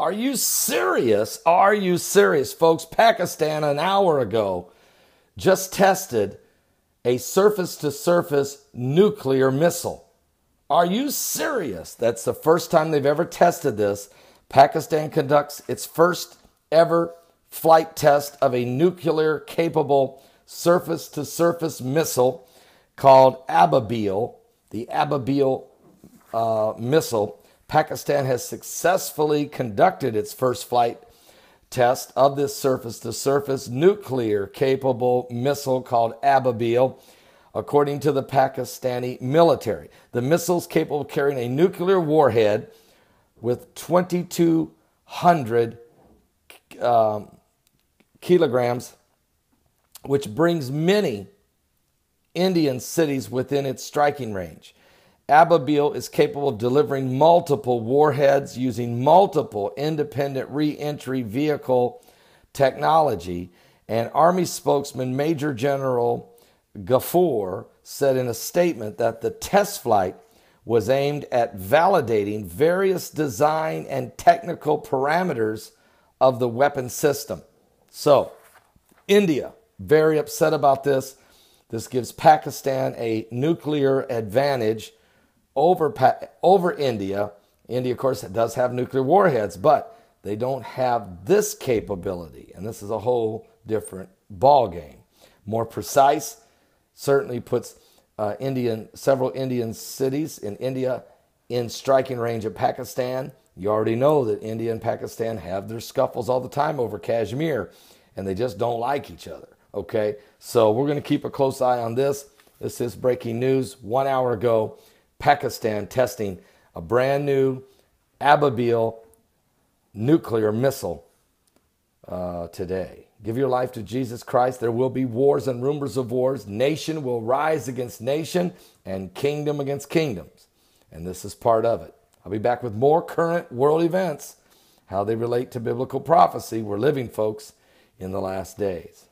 Are you serious? Are you serious, folks? Pakistan, an hour ago, just tested a surface to surface nuclear missile. Are you serious? That's the first time they've ever tested this. Pakistan conducts its first ever flight test of a nuclear capable surface to surface missile called Ababil, the Ababil uh, missile. Pakistan has successfully conducted its first flight test of this surface to surface nuclear capable missile called Ababil, according to the Pakistani military. The missile is capable of carrying a nuclear warhead with 2,200 um, kilograms, which brings many Indian cities within its striking range. Ababil is capable of delivering multiple warheads using multiple independent re entry vehicle technology. And Army spokesman Major General Gafoor said in a statement that the test flight was aimed at validating various design and technical parameters of the weapon system. So, India, very upset about this. This gives Pakistan a nuclear advantage over, over India. India, of course, does have nuclear warheads, but they don't have this capability. And this is a whole different ball game. More precise, certainly puts uh, Indian, several Indian cities in India in striking range of Pakistan. You already know that India and Pakistan have their scuffles all the time over Kashmir, and they just don't like each other. Okay, so we're going to keep a close eye on this. This is breaking news one hour ago. Pakistan testing a brand new Ababil nuclear missile uh, today. Give your life to Jesus Christ. There will be wars and rumors of wars. Nation will rise against nation and kingdom against kingdoms. And this is part of it. I'll be back with more current world events, how they relate to biblical prophecy. We're living, folks, in the last days.